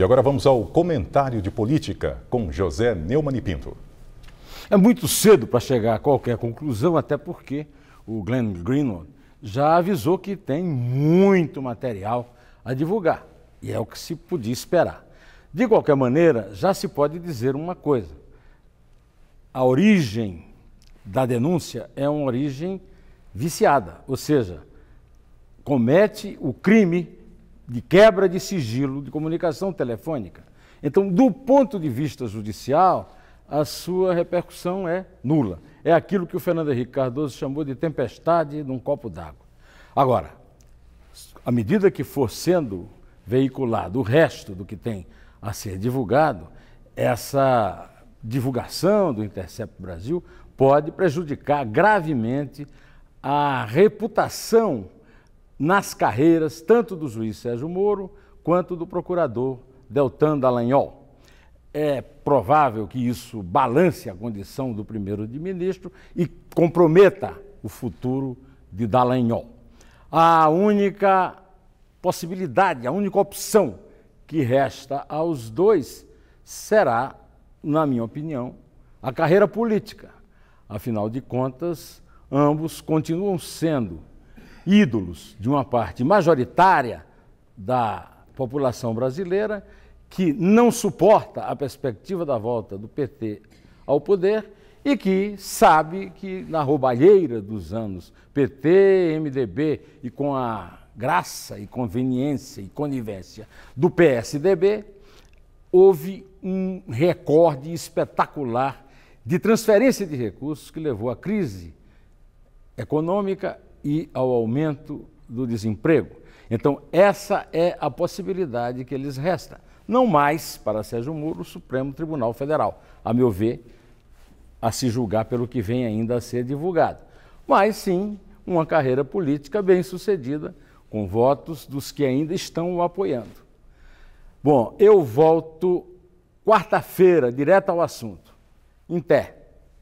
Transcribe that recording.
E agora vamos ao comentário de política com José Neumann Pinto. É muito cedo para chegar a qualquer conclusão, até porque o Glenn Greenwald já avisou que tem muito material a divulgar, e é o que se podia esperar. De qualquer maneira, já se pode dizer uma coisa: a origem da denúncia é uma origem viciada, ou seja, comete o crime de quebra de sigilo de comunicação telefônica. Então, do ponto de vista judicial, a sua repercussão é nula. É aquilo que o Fernando Henrique Cardoso chamou de tempestade num copo d'água. Agora, à medida que for sendo veiculado o resto do que tem a ser divulgado, essa divulgação do Intercept Brasil pode prejudicar gravemente a reputação nas carreiras tanto do juiz Sérgio Moro quanto do procurador Deltan Dallagnol. É provável que isso balance a condição do primeiro-ministro e comprometa o futuro de Dallagnol. A única possibilidade, a única opção que resta aos dois será, na minha opinião, a carreira política. Afinal de contas, ambos continuam sendo ídolos de uma parte majoritária da população brasileira que não suporta a perspectiva da volta do PT ao poder e que sabe que na roubalheira dos anos PT, MDB e com a graça e conveniência e conivência do PSDB, houve um recorde espetacular de transferência de recursos que levou à crise econômica e ao aumento do desemprego. Então, essa é a possibilidade que lhes resta. Não mais, para Sérgio Moro, o Supremo Tribunal Federal, a meu ver, a se julgar pelo que vem ainda a ser divulgado. Mas sim, uma carreira política bem sucedida, com votos dos que ainda estão o apoiando. Bom, eu volto quarta-feira, direto ao assunto. Em pé.